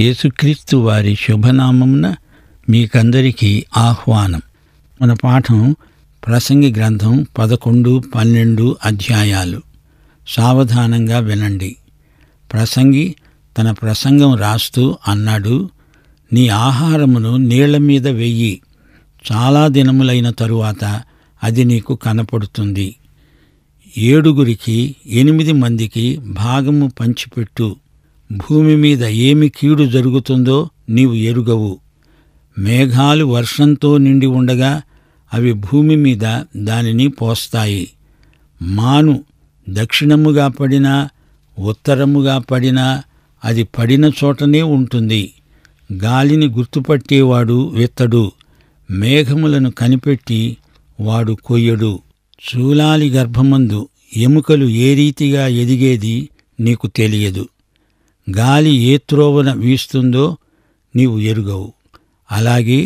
యేసుక్రీస్తు వారి శుభనామమున మీకందరికీ ఆహ్వానం మన పాఠం ప్రసంగి గ్రంథం పదకొండు పన్నెండు అధ్యాయాలు సావధానంగా వినండి ప్రసంగి తన ప్రసంగం రాస్తూ అన్నాడు నీ ఆహారమును నీళ్ల మీద వెయ్యి చాలా దినములైన తరువాత అది నీకు కనపడుతుంది ఏడుగురికి ఎనిమిది మందికి భాగము పంచిపెట్టు భూమి మీద ఏమి కీడు జరుగుతుందో నీవు ఎరుగవు మేఘాలు వర్షంతో నిండి ఉండగా అవి భూమి మీద దానిని పోస్తాయి మాను దక్షిణముగా పడినా ఉత్తరముగా పడినా అది పడిన చోటనే ఉంటుంది గాలిని గుర్తుపట్టేవాడు విత్తడు మేఘములను కనిపెట్టి వాడు కొయ్యడు చూలాలి గర్భమందు ఎముకలు ఏ రీతిగా ఎదిగేది నీకు తెలియదు గాలి ఏ త్రోవన వీస్తుందో నీవు ఎరుగవు అలాగే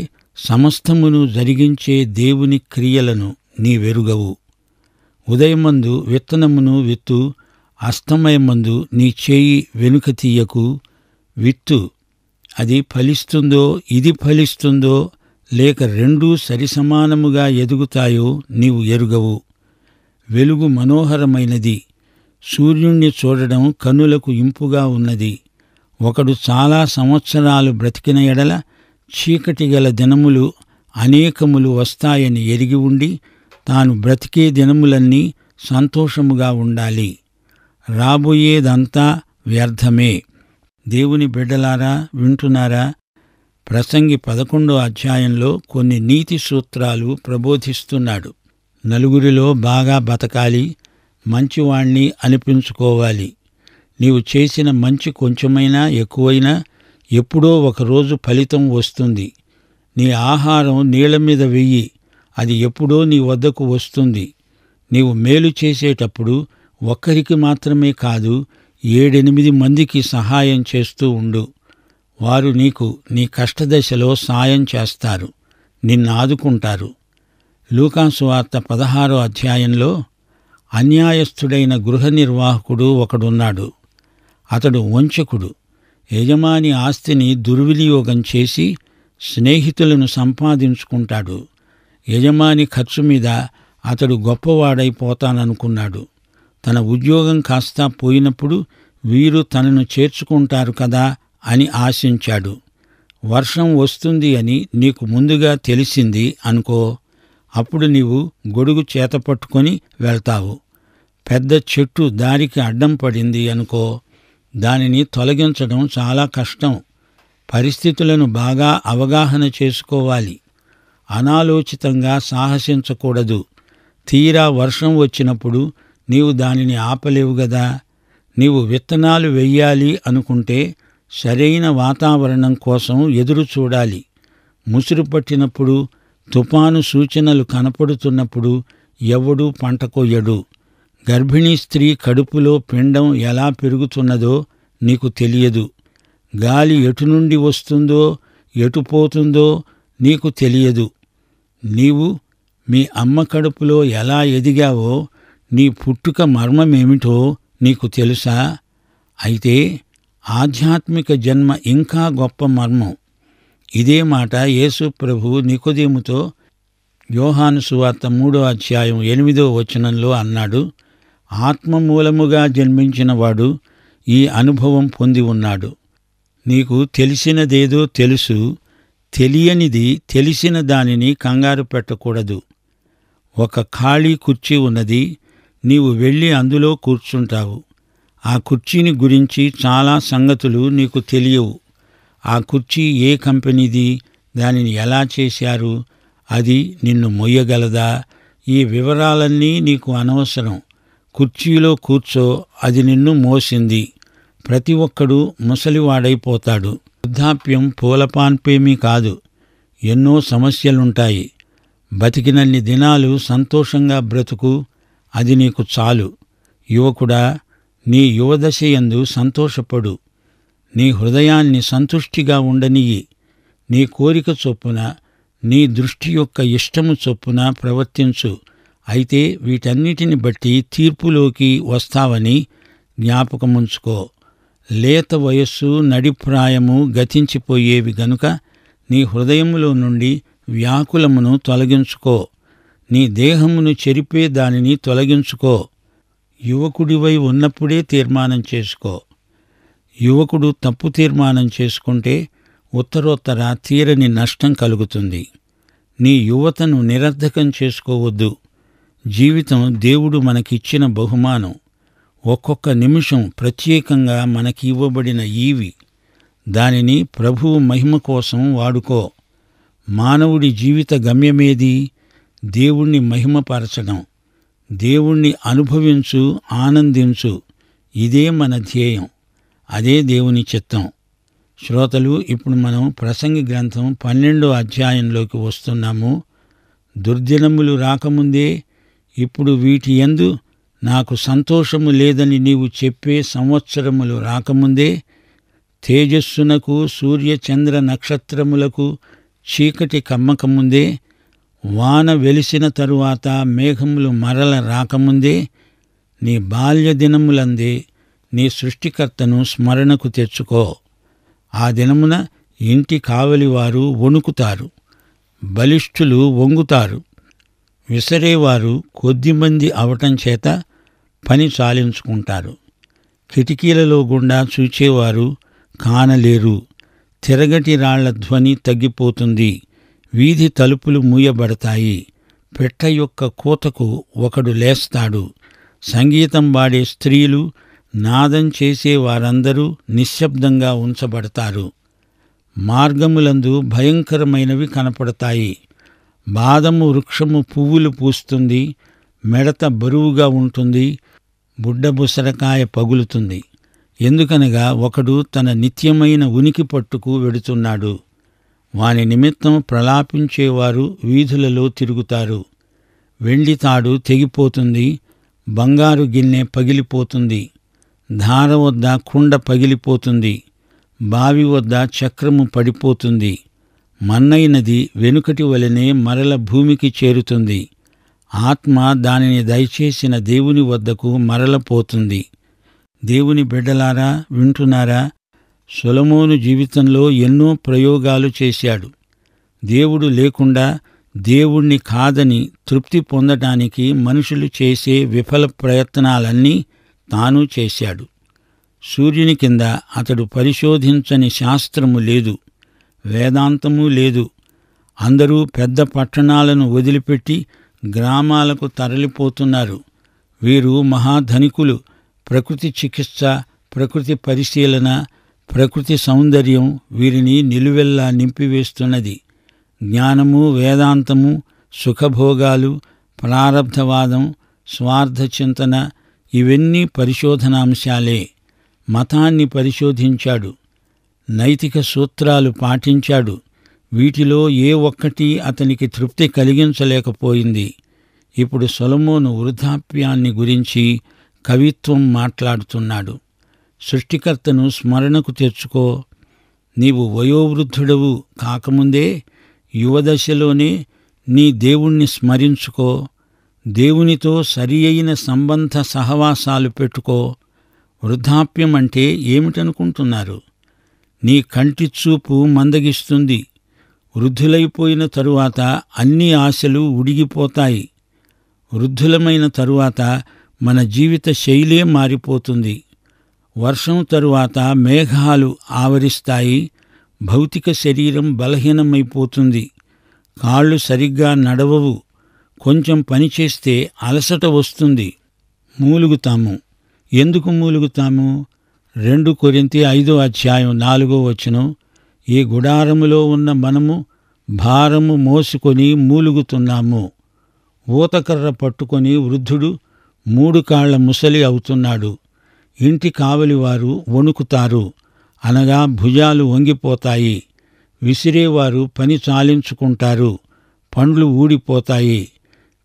సమస్తమును జరిగించే దేవుని క్రియలను నీవెరుగవు ఉదయమందు విత్తనమును విత్తు అస్తమయమందు నీ చేయి వెనుక తీయకు విత్తు అది ఫలిస్తుందో ఇది ఫలిస్తుందో లేక రెండూ సరిసమానముగా ఎదుగుతాయో నీవు ఎరుగవు వెలుగు మనోహరమైనది సూర్యుణ్ణి చూడడం కనులకు ఇంపుగా ఉన్నది ఒకడు చాలా సంవత్సరాలు బ్రతికిన ఎడల చీకటి గల దినములు అనేకములు వస్తాయని ఎరిగి ఉండి తాను బ్రతికే దినములన్నీ సంతోషముగా ఉండాలి రాబోయేదంతా వ్యర్థమే దేవుని బిడ్డలారా వింటున్నారా ప్రసంగి పదకొండో అధ్యాయంలో కొన్ని నీతి సూత్రాలు ప్రబోధిస్తున్నాడు నలుగురిలో బాగా బతకాలి మంచివాణ్ణి అనిపించుకోవాలి నీవు చేసిన మంచి కొంచెమైనా ఎక్కువైనా ఎప్పుడో ఒకరోజు ఫలితం వస్తుంది నీ ఆహారం నీళ్ల మీద వెయ్యి అది ఎప్పుడో నీ వద్దకు వస్తుంది నీవు మేలు చేసేటప్పుడు ఒక్కరికి మాత్రమే కాదు ఏడెనిమిది మందికి సహాయం చేస్తూ ఉండు వారు నీకు నీ కష్టదశలో సాయం చేస్తారు నిన్ను ఆదుకుంటారు లూకాసు వార్త పదహారో అధ్యాయంలో అన్యాయస్థుడైన గృహ నిర్వాహకుడు ఒకడున్నాడు అతడు వంచకుడు యజమాని ఆస్తిని దుర్వినియోగం చేసి స్నేహితులను సంపాదించుకుంటాడు యజమాని ఖర్చు మీద అతడు గొప్పవాడైపోతాననుకున్నాడు తన ఉద్యోగం కాస్తా పోయినప్పుడు వీరు తనను చేర్చుకుంటారు కదా అని ఆశించాడు వర్షం వస్తుంది అని నీకు ముందుగా తెలిసింది అనుకో అప్పుడు నీవు గొడుగు చేతపట్టుకొని వెళ్తావు పెద్ద చెట్టు దారికి అడ్డం పడింది అనుకో దానిని తొలగించడం చాలా కష్టం పరిస్థితులను బాగా అవగాహన చేసుకోవాలి అనాలోచితంగా సాహసించకూడదు తీరా వర్షం వచ్చినప్పుడు నీవు దానిని ఆపలేవు గదా నీవు విత్తనాలు వెయ్యాలి అనుకుంటే సరైన వాతావరణం కోసం ఎదురు చూడాలి ముసురు పట్టినప్పుడు తుపాను సూచనలు కనపడుతున్నప్పుడు ఎవడూ పంట కొయ్యడు గర్భిణీ స్త్రీ కడుపులో పిండం ఎలా పెరుగుతున్నదో నీకు తెలియదు గాలి ఎటు నుండి వస్తుందో ఎటు పోతుందో నీకు తెలియదు నీవు మీ అమ్మ కడుపులో ఎలా ఎదిగావో నీ పుట్టుక మర్మమేమిటో నీకు తెలుసా అయితే ఆధ్యాత్మిక జన్మ ఇంకా గొప్ప మర్మం ఇదే మాట యేసు ప్రభు నికోదేముతో యోహానుసువార్త మూడో అధ్యాయం ఎనిమిదో వచనంలో అన్నాడు ఆత్మమూలముగా జన్మించినవాడు ఈ అనుభవం పొంది ఉన్నాడు నీకు తెలిసినదేదో తెలుసు తెలియనిది తెలిసిన దానిని కంగారు పెట్టకూడదు ఒక ఖాళీ కుర్చీ ఉన్నది నీవు వెళ్ళి అందులో కూర్చుంటావు ఆ కుర్చీని గురించి చాలా సంగతులు నీకు తెలియవు ఆ కుర్చీ ఏ కంపెనీది దానిని ఎలా చేశారు అది నిన్ను మొయ్యగలదా ఈ వివరాలన్నీ నీకు అనవసరం కుర్చీలో కూర్చో అది నిన్ను మోసింది ప్రతి ఒక్కడూ ముసలివాడైపోతాడు వృద్ధాప్యం పూలపాన్పేమీ కాదు ఎన్నో సమస్యలుంటాయి బతికినన్ని దినాలు సంతోషంగా బ్రతుకు అది నీకు చాలు యువకుడా నీ యువదశయందు సంతోషపడు నీ హృదయాన్ని సంతుష్టిగా ఉండనియ్యి నీ కోరిక చొప్పున నీ దృష్టి యొక్క ఇష్టము చొప్పున ప్రవర్తించు అయితే వీటన్నిటిని బట్టి తీర్పులోకి వస్తావని జ్ఞాపకముంచుకో లేత వయస్సు నడిప్రాయము గతించిపోయేవి గనుక నీ హృదయములో నుండి వ్యాకులమును తొలగించుకో నీ దేహమును చెరిపే దానిని తొలగించుకో యువకుడివై ఉన్నప్పుడే తీర్మానం చేసుకో యువకుడు తప్పు తీర్మానం చేసుకుంటే ఉత్తరోత్తర తీరని నష్టం కలుగుతుంది నీ యువతను నిరర్ధకం చేసుకోవద్దు జీవితం దేవుడు మనకిచ్చిన బహుమానం ఒక్కొక్క నిమిషం ప్రత్యేకంగా మనకి ఇవ్వబడిన ఈవి దానిని ప్రభువు మహిమ కోసం వాడుకో మానవుడి జీవిత గమ్యమేది దేవుణ్ణి మహిమపరచడం దేవుణ్ణి అనుభవించు ఆనందించు ఇదే మన ధ్యేయం అదే దేవుని చిత్తం శ్రోతలు ఇప్పుడు మనం ప్రసంగి గ్రంథం పన్నెండో అధ్యాయంలోకి వస్తున్నాము దుర్దినములు రాకముందే ఇప్పుడు వీటి ఎందు నాకు సంతోషము లేదని నీవు చెప్పే సంవత్సరములు రాకముందే తేజస్సునకు సూర్యచంద్ర నక్షత్రములకు చీకటి కమ్మకముందే వాన వెలిసిన తరువాత మేఘములు మరల రాకముందే నీ బాల్య దినములందే నీ సృష్టికర్తను స్మరణకు తెచ్చుకో ఆ దినమున ఇంటి కావలివారు వణుకుతారు బలిష్ఠులు వంగుతారు విసరేవారు కొద్దిమంది అవటం చేత పని చాలించుకుంటారు కిటికీలలో గుండా చూచేవారు కానలేరు తిరగటి రాళ్ల ధ్వని తగ్గిపోతుంది వీధి తలుపులు మూయబడతాయి పెట్ట యొక్క కూతకు ఒకడు లేస్తాడు సంగీతం వాడే స్త్రీలు నాదం చేసే వారందరూ నిశ్శబ్దంగా ఉంచబడతారు మార్గములందు భయంకరమైనవి కనపడతాయి బాదము వృక్షము పువ్వులు పూస్తుంది మెడత బరువుగా ఉంటుంది బుడ్డబుసరకాయ పగులుతుంది ఎందుకనగా ఒకడు తన నిత్యమైన ఉనికి పట్టుకు వెడుతున్నాడు వాని నిమిత్తం ప్రలాపించేవారు వీధులలో తిరుగుతారు వెండి తాడు తెగిపోతుంది బంగారు గిన్నె పగిలిపోతుంది ధార వద్ద కుండ పగిలిపోతుంది బావి వద్ద చక్రము పడిపోతుంది మన్నైనది వెనుకటి వలనే మరల భూమికి చేరుతుంది ఆత్మ దానిని దయచేసిన దేవుని వద్దకు మరలపోతుంది దేవుని బిడ్డలారా వింటున్నారా సొలమోను జీవితంలో ఎన్నో ప్రయోగాలు చేశాడు దేవుడు లేకుండా దేవుణ్ణి కాదని తృప్తి పొందటానికి మనుషులు చేసే విఫల ప్రయత్నాలన్నీ తాను చేశాడు సూర్యుని కింద అతడు పరిశోధించని శాస్త్రము లేదు వేదాంతము లేదు అందరూ పెద్ద పట్టణాలను వదిలిపెట్టి గ్రామాలకు తరలిపోతున్నారు వీరు మహాధనికులు ప్రకృతి చికిత్స ప్రకృతి పరిశీలన ప్రకృతి సౌందర్యం వీరిని నిలువెల్లా నింపివేస్తున్నది జ్ఞానము వేదాంతము సుఖభోగాలు ప్రారంధవాదం స్వార్థచింతన ఇవన్నీ పరిశోధనాంశాలే మతాన్ని పరిశోధించాడు నైతిక సూత్రాలు పాటించాడు వీటిలో ఏ ఒక్కటి అతనికి తృప్తి కలిగించలేకపోయింది ఇప్పుడు సొలమోను వృద్ధాప్యాన్ని గురించి కవిత్వం మాట్లాడుతున్నాడు సృష్టికర్తను స్మరణకు తెచ్చుకో నీవు వయోవృద్ధుడవు కాకముందే యువదశలోనే నీ దేవుణ్ణి స్మరించుకో దేవునితో సరి అయిన సంబంధ సహవాసాలు పెట్టుకో వృద్ధాప్యం అంటే ఏమిటనుకుంటున్నారు నీ కంటి చూపు మందగిస్తుంది వృద్ధులైపోయిన తరువాత అన్ని ఆశలు ఉడిగిపోతాయి వృద్ధులమైన తరువాత మన జీవిత శైలే మారిపోతుంది వర్షం తరువాత మేఘాలు ఆవరిస్తాయి భౌతిక శరీరం బలహీనమైపోతుంది కాళ్ళు సరిగ్గా నడవవు కొంచెం పనిచేస్తే అలసట వస్తుంది మూలుగుతాము ఎందుకు మూలుగుతాము రెండు కొరింతి ఐదో అధ్యాయం నాలుగో వచనం ఈ గుడారములో ఉన్న మనము భారము మోసుకొని మూలుగుతున్నాము ఊతకర్ర పట్టుకొని వృద్ధుడు మూడు కాళ్ల ముసలి అవుతున్నాడు ఇంటి కావలివారు వణుకుతారు అనగా భుజాలు వంగిపోతాయి విసిరేవారు పని చాలించుకుంటారు పండ్లు ఊడిపోతాయి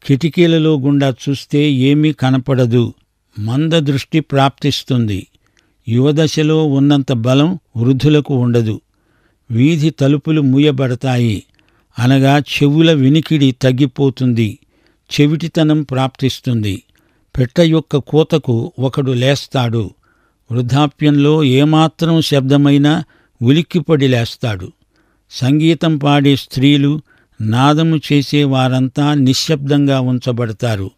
కిటికీలలో గుండా చూస్తే ఏమీ కనపడదు మంద దృష్టి ప్రాప్తిస్తుంది యువదశలో ఉన్నంత బలం వృద్ధులకు ఉండదు వీధి తలుపులు మూయబడతాయి అనగా చెవుల వినికిడి తగ్గిపోతుంది చెవిటితనం ప్రాప్తిస్తుంది పెట్ట యొక్క కూతకు ఒకడు లేస్తాడు వృద్ధాప్యంలో ఏమాత్రం శబ్దమైనా ఉలిక్కిపడి లేస్తాడు సంగీతం పాడే స్త్రీలు నాదము చేసే వారంతా నిశ్శబ్దంగా ఉంచబడతారు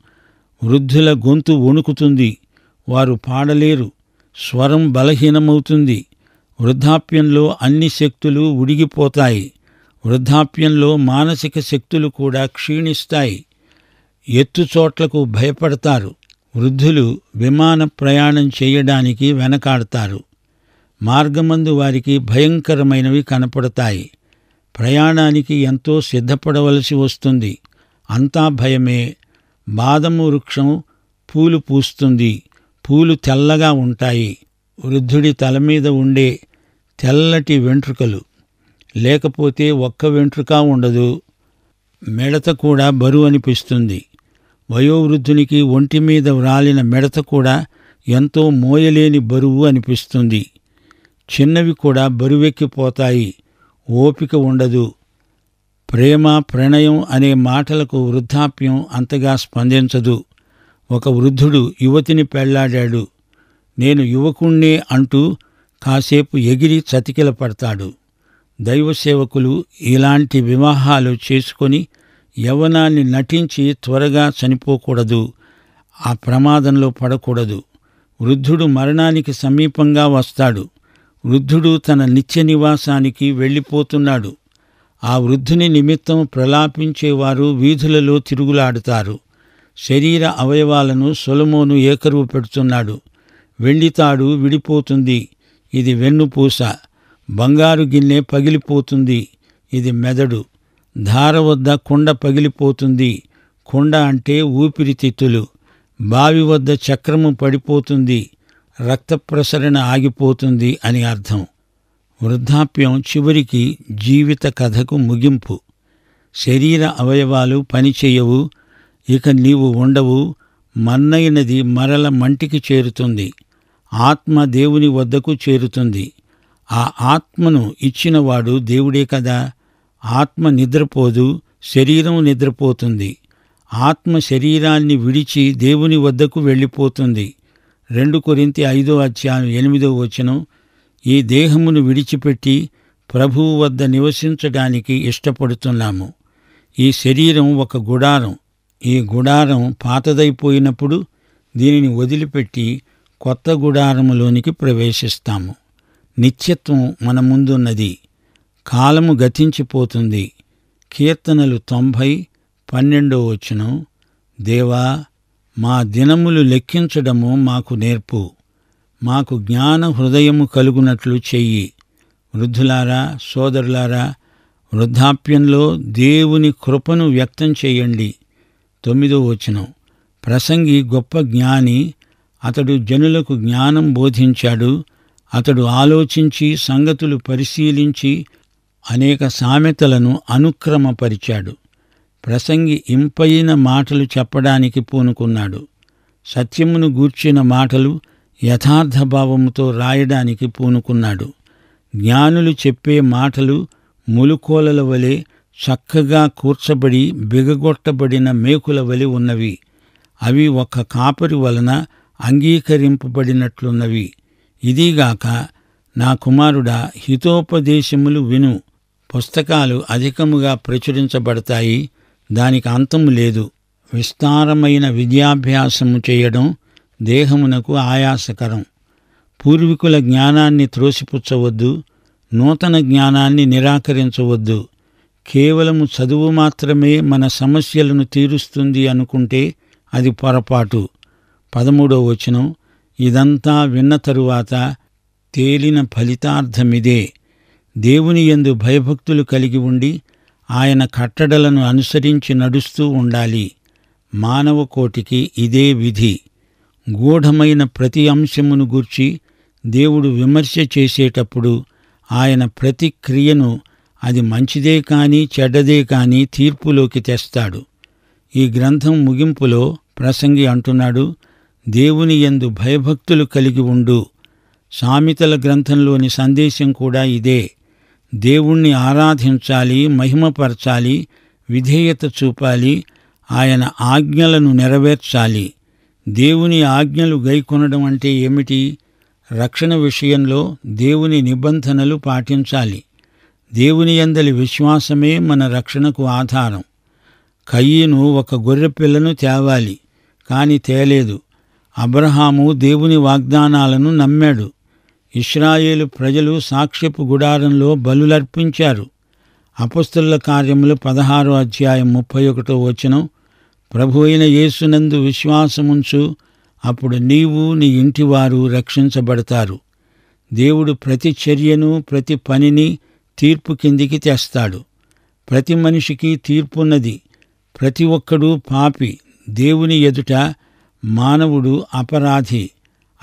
వృద్ధుల గొంతు వణుకుతుంది వారు పాడలేరు స్వరం బలహీనమవుతుంది వృద్ధాప్యంలో అన్ని శక్తులు ఉడిగిపోతాయి వృద్ధాప్యంలో మానసిక శక్తులు కూడా క్షీణిస్తాయి ఎత్తుచోట్లకు భయపడతారు వృద్ధులు విమాన ప్రయాణం చేయడానికి వెనకాడతారు మార్గమందు వారికి భయంకరమైనవి కనపడతాయి ప్రయాణానికి ఎంతో సిద్ధపడవలసి వస్తుంది అంతా భయమే బాదము వృక్షం పూలు పూస్తుంది పూలు తెల్లగా ఉంటాయి వృద్ధుడి తల మీద ఉండే తెల్లటి వెంట్రుకలు లేకపోతే ఒక్క వెంట్రుక ఉండదు మెడత కూడా బరువు అనిపిస్తుంది వయోవృద్ధునికి ఒంటి మీద వ్రాలిన మెడత కూడా ఎంతో మోయలేని బరువు అనిపిస్తుంది చిన్నవి కూడా బరువెక్కిపోతాయి ఓపిక ఉండదు ప్రేమ ప్రణయం అనే మాటలకు వృద్ధాప్యం అంతగా స్పందించదు ఒక వృద్ధుడు యువతిని పెళ్లాడాడు నేను యువకుణ్ణే అంటూ కాసేపు ఎగిరి చతికిల పడతాడు దైవసేవకులు ఇలాంటి వివాహాలు చేసుకొని యవనాన్ని నటించి త్వరగా చనిపోకూడదు ఆ ప్రమాదంలో పడకూడదు వృద్ధుడు మరణానికి సమీపంగా వస్తాడు వృద్ధుడు తన నిత్య నివాసానికి వెళ్ళిపోతున్నాడు ఆ వృద్ధుని నిమిత్తం ప్రలాపించేవారు వీధులలో తిరుగులాడుతారు శరీర అవయవాలను సొలమోను ఏకరువు పెడుతున్నాడు వెండితాడు విడిపోతుంది ఇది వెన్నుపూస బంగారు గిన్నె పగిలిపోతుంది ఇది మెదడు ధార వద్ద కుండ పగిలిపోతుంది కుండ అంటే ఊపిరితిత్తులు బావి వద్ద చక్రము పడిపోతుంది రక్త ప్రసరణ ఆగిపోతుంది అని అర్థం వృద్ధాప్యం చివరికి జీవిత కథకు ముగింపు శరీర అవయవాలు పనిచేయవు ఇక నీవు ఉండవు మన్నైనది మరల మంటికి చేరుతుంది ఆత్మ దేవుని వద్దకు చేరుతుంది ఆ ఆత్మను ఇచ్చినవాడు దేవుడే కదా ఆత్మ నిద్రపోదు శరీరం నిద్రపోతుంది ఆత్మ శరీరాన్ని విడిచి దేవుని వద్దకు వెళ్ళిపోతుంది రెండు కొరింతి ఐదో అధ్యాయం ఎనిమిదో వచనం ఈ దేహమును విడిచిపెట్టి ప్రభువు వద్ద నివసించడానికి ఇష్టపడుతున్నాము ఈ శరీరం ఒక గుడారం ఈ గుడారం పాతదైపోయినప్పుడు దీనిని వదిలిపెట్టి కొత్త గుడారములోనికి ప్రవేశిస్తాము నిత్యత్వం మన ముందున్నది కాలము గతించిపోతుంది కీర్తనలు తొంభై పన్నెండో వచ్చును దేవా మా దినములు లెక్కించడము మాకు నేర్పు మాకు జ్ఞాన హృదయము కలుగునట్లు చెయ్యి వృద్ధులారా సోదరులారా వృద్ధాప్యంలో దేవుని కృపను వ్యక్తం చేయండి తొమ్మిదో వచనం ప్రసంగి గొప్ప జ్ఞాని అతడు జనులకు జ్ఞానం బోధించాడు అతడు ఆలోచించి సంగతులు పరిశీలించి అనేక సామెతలను అనుక్రమపరిచాడు ప్రసంగి ఇంపైన మాటలు చెప్పడానికి పూనుకున్నాడు సత్యమును గూర్చిన మాటలు యథార్థభావముతో రాయడానికి పూనుకున్నాడు జ్ఞానులు చెప్పే మాటలు ములుకోలల వలె చక్కగా కూర్చబడి బిగగొట్టబడిన మేకుల వలి ఉన్నవి అవి ఒక కాపరి వలన అంగీకరింపబడినట్లున్నవి ఇదిగాక నా కుమారుడా హితోపదేశములు విను పుస్తకాలు అధికముగా ప్రచురించబడతాయి దానికి అంతము లేదు విస్తారమైన విద్యాభ్యాసము చేయడం దేహమునకు ఆయాసకరం పూర్వీకుల జ్ఞానాన్ని త్రోసిపుచ్చవద్దు నూతన జ్ఞానాన్ని నిరాకరించవద్దు కేవలము చదువు మాత్రమే మన సమస్యలను తీరుస్తుంది అనుకుంటే అది పొరపాటు పదమూడో వచనం ఇదంతా విన్న తరువాత తేలిన ఫలితార్థమిదే దేవుని ఎందు భయభక్తులు కలిగి ఉండి ఆయన కట్టడలను అనుసరించి నడుస్తూ ఉండాలి మానవ కోటికి ఇదే విధి గూఢమైన ప్రతి అంశమును గూర్చి దేవుడు విమర్శ చేసేటప్పుడు ఆయన ప్రతిక్రియను అది మంచిదే కానీ చెడ్డదే కానీ తీర్పులోకి తెస్తాడు ఈ గ్రంథం ముగింపులో ప్రసంగి అంటున్నాడు దేవుని ఎందు భయభక్తులు కలిగి ఉండు సామెతల గ్రంథంలోని సందేశం కూడా ఇదే దేవుణ్ణి ఆరాధించాలి మహిమపరచాలి విధేయత చూపాలి ఆయన ఆజ్ఞలను నెరవేర్చాలి దేవుని ఆజ్ఞలు గైకొనడం అంటే ఏమిటి రక్షణ విషయంలో దేవుని నిబంధనలు పాటించాలి దేవుని అందలి విశ్వాసమే మన రక్షణకు ఆధారం కయ్యను ఒక గొర్రె పిల్లను తేవాలి కాని తేలేదు అబ్రహాము దేవుని వాగ్దానాలను నమ్మాడు ఇస్రాయేలు ప్రజలు సాక్ష్యపు గుడారంలో బలులర్పించారు అపస్తుల కార్యములు పదహారో అధ్యాయం ముప్పై ఒకటో వచనం ప్రభు అయిన యేసునందు విశ్వాసముంచు అప్పుడు నీవు నీ ఇంటివారు రక్షించబడతారు దేవుడు ప్రతి చర్యను ప్రతి పనిని తీర్పు కిందికి తెస్తాడు ప్రతి మనిషికి తీర్పున్నది ప్రతి ఒక్కడు పాపి దేవుని ఎదుట మానవుడు అపరాధి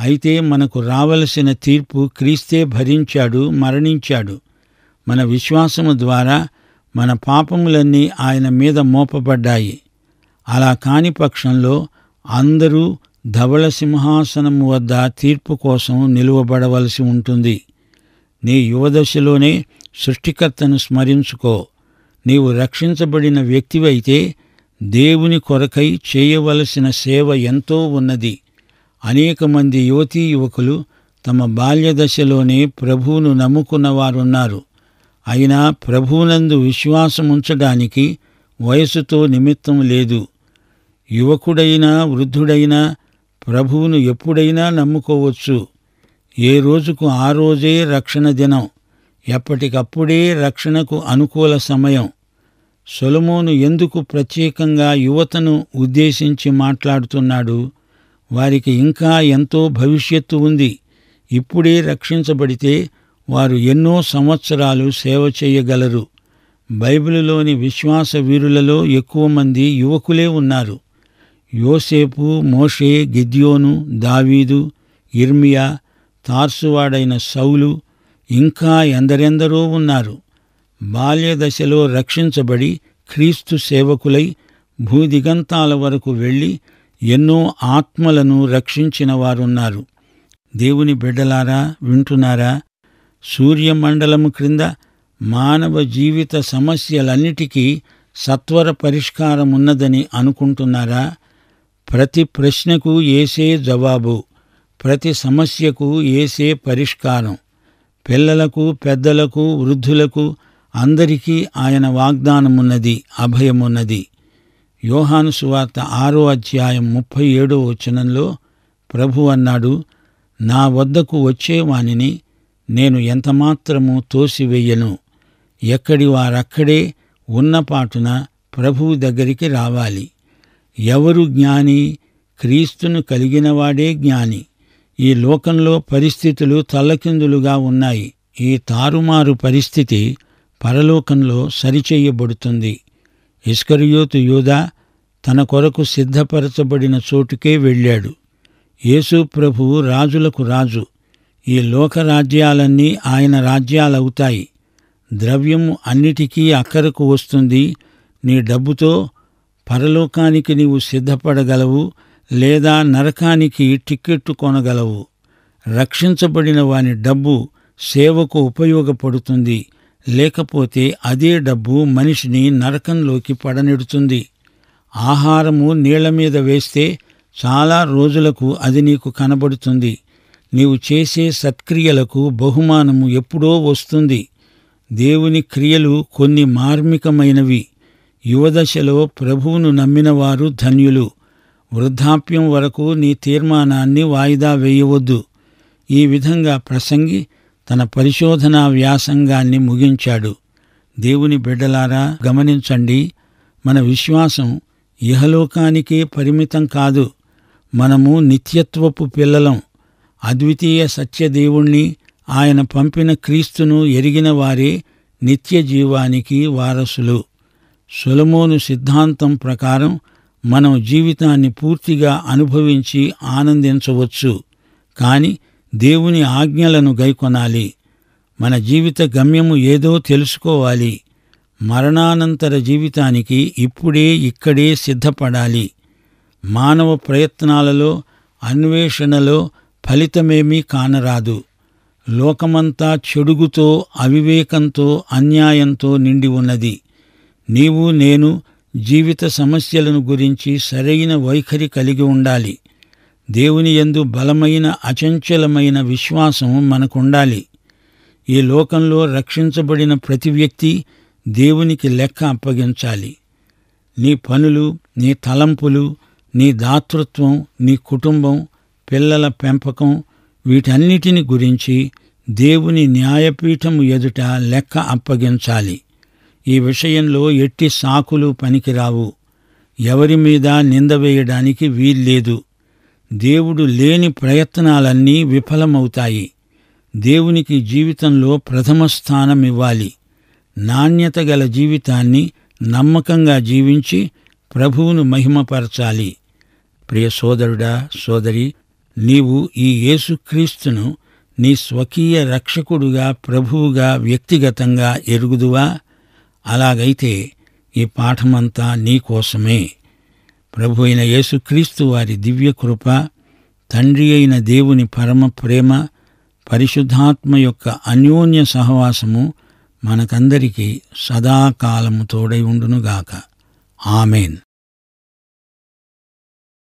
అయితే మనకు రావలసిన తీర్పు క్రీస్తే భరించాడు మరణించాడు మన విశ్వాసము ద్వారా మన పాపములన్నీ ఆయన మీద మోపబడ్డాయి అలా కాని పక్షంలో అందరూ ధవళ సింహాసనము వద్ద తీర్పు కోసం నిలువబడవలసి ఉంటుంది నీ యువదశలోనే సృష్టికర్తను స్మరించుకో నీవు రక్షించబడిన వ్యక్తివైతే దేవుని కొరకై చేయవలసిన సేవ ఎంతో ఉన్నది అనేక మంది యువతీ యువకులు తమ బాల్యదశలోనే ప్రభువును నమ్ముకున్నవారున్నారు అయినా ప్రభువునందు విశ్వాసముంచడానికి వయసుతో నిమిత్తం లేదు యువకుడైనా వృద్ధుడైనా ప్రభువును ఎప్పుడైనా నమ్ముకోవచ్చు ఏ రోజుకు ఆ రోజే రక్షణ దినం ఎప్పటికప్పుడే రక్షణకు అనుకూల సమయం సొలమోను ఎందుకు ప్రత్యేకంగా యువతను ఉద్దేశించి మాట్లాడుతున్నాడు వారికి ఇంకా ఎంతో భవిష్యత్తు ఉంది ఇప్పుడే రక్షించబడితే వారు ఎన్నో సంవత్సరాలు సేవ చేయగలరు బైబిలులోని విశ్వాస వీరులలో ఎక్కువ మంది యువకులే ఉన్నారు యోసేపు మోషే గిద్యోను దావీదు ఇర్మియా తార్సువాడైన సౌలు ఇంకా ఎందరెందరో ఉన్నారు బాల్యదశలో రక్షించబడి క్రీస్తు సేవకులై భూదిగంతాల వరకు వెళ్ళి ఎన్నో ఆత్మలను రక్షించిన వారున్నారు దేవుని బిడ్డలారా వింటున్నారా సూర్యమండలము క్రింద మానవ జీవిత సమస్యలన్నిటికీ సత్వర పరిష్కారమున్నదని అనుకుంటున్నారా ప్రతి ప్రశ్నకు ఏసే జవాబు ప్రతి సమస్యకు ఏసే పరిష్కారం పిల్లలకు పెద్దలకు వృద్ధులకు అందరికీ ఆయన వాగ్దానమున్నది అభయమున్నది యోహాను సువార్త ఆరో అధ్యాయం ముప్పై ఏడో వచనంలో ప్రభు అన్నాడు నా వద్దకు వచ్చేవానిని నేను ఎంతమాత్రము తోసివెయ్యను ఎక్కడి వారక్కడే ఉన్నపాటున ప్రభువు దగ్గరికి రావాలి ఎవరు జ్ఞాని క్రీస్తును కలిగినవాడే జ్ఞాని ఈ లోకంలో పరిస్థితులు తల్లకిందులుగా ఉన్నాయి ఈ తారుమారు పరిస్థితి పరలోకంలో సరిచేయబడుతుంది ఇస్కరియోతు యూదా తన కొరకు సిద్ధపరచబడిన చోటుకే వెళ్ళాడు యేసు ప్రభువు రాజులకు రాజు ఈ లోకరాజ్యాలన్నీ ఆయన రాజ్యాలవుతాయి ద్రవ్యము అన్నిటికీ అక్కరకు వస్తుంది నీ డబ్బుతో పరలోకానికి నీవు సిద్ధపడగలవు లేదా నరకానికి టిక్కెట్టు కొనగలవు రక్షించబడిన వాని డబ్బు సేవకు ఉపయోగపడుతుంది లేకపోతే అదే డబ్బు మనిషిని నరకంలోకి పడనెడుతుంది ఆహారము నీళ్ల మీద వేస్తే చాలా రోజులకు అది నీకు కనబడుతుంది నీవు చేసే సత్క్రియలకు బహుమానము ఎప్పుడో వస్తుంది దేవుని క్రియలు కొన్ని మార్మికమైనవి యువదశలో ప్రభువును నమ్మినవారు ధన్యులు వృద్ధాప్యం వరకు నీ తీర్మానాన్ని వాయిదా వేయవద్దు ఈ విధంగా ప్రసంగి తన పరిశోధనా వ్యాసంగాన్ని ముగించాడు దేవుని బిడ్డలారా గమనించండి మన విశ్వాసం ఇహలోకానికే పరిమితం కాదు మనము నిత్యత్వపు పిల్లలం అద్వితీయ సత్యదేవుణ్ణి ఆయన పంపిన క్రీస్తును ఎరిగిన వారే నిత్య జీవానికి వారసులు సులమోను సిద్ధాంతం ప్రకారం మనం జీవితాన్ని పూర్తిగా అనుభవించి ఆనందించవచ్చు కాని దేవుని ఆజ్ఞలను గైకొనాలి మన జీవిత గమ్యము ఏదో తెలుసుకోవాలి మరణానంతర జీవితానికి ఇప్పుడే ఇక్కడే సిద్ధపడాలి మానవ ప్రయత్నాలలో అన్వేషణలో ఫలితమేమీ కానరాదు లోకమంతా చెడుగుతో అవివేకంతో అన్యాయంతో నిండి ఉన్నది నీవు నేను జీవిత సమస్యలను గురించి సరైన వైఖరి కలిగి ఉండాలి దేవుని యందు బలమైన అచంచలమైన విశ్వాసం మనకుండాలి ఈ లోకంలో రక్షించబడిన ప్రతి వ్యక్తి దేవునికి లెక్క అప్పగించాలి నీ పనులు నీ తలంపులు నీ దాతృత్వం నీ కుటుంబం పిల్లల పెంపకం వీటన్నిటిని గురించి దేవుని న్యాయపీఠము ఎదుట లెక్క అప్పగించాలి ఈ విషయంలో ఎట్టి సాకులు పనికిరావు ఎవరి మీద నింద వేయడానికి వీల్లేదు దేవుడు లేని ప్రయత్నాలన్నీ విఫలమవుతాయి దేవునికి జీవితంలో ప్రథమ స్థానం ఇవ్వాలి నాణ్యత గల జీవితాన్ని నమ్మకంగా జీవించి ప్రభువును మహిమపరచాలి ప్రియ సోదరుడా సోదరి నీవు ఈ యేసుక్రీస్తును నీ స్వకీయ రక్షకుడుగా ప్రభువుగా వ్యక్తిగతంగా ఎరుగుదువా అలాగైతే ఈ పాఠమంతా నీకోసమే ప్రభు అయిన యేసుక్రీస్తు వారి దివ్యకృప తండ్రి అయిన దేవుని పరమ ప్రేమ పరిశుద్ధాత్మ యొక్క అన్యోన్య సహవాసము మనకందరికీ సదాకాలము తోడై ఉండునుగాక ఆమెన్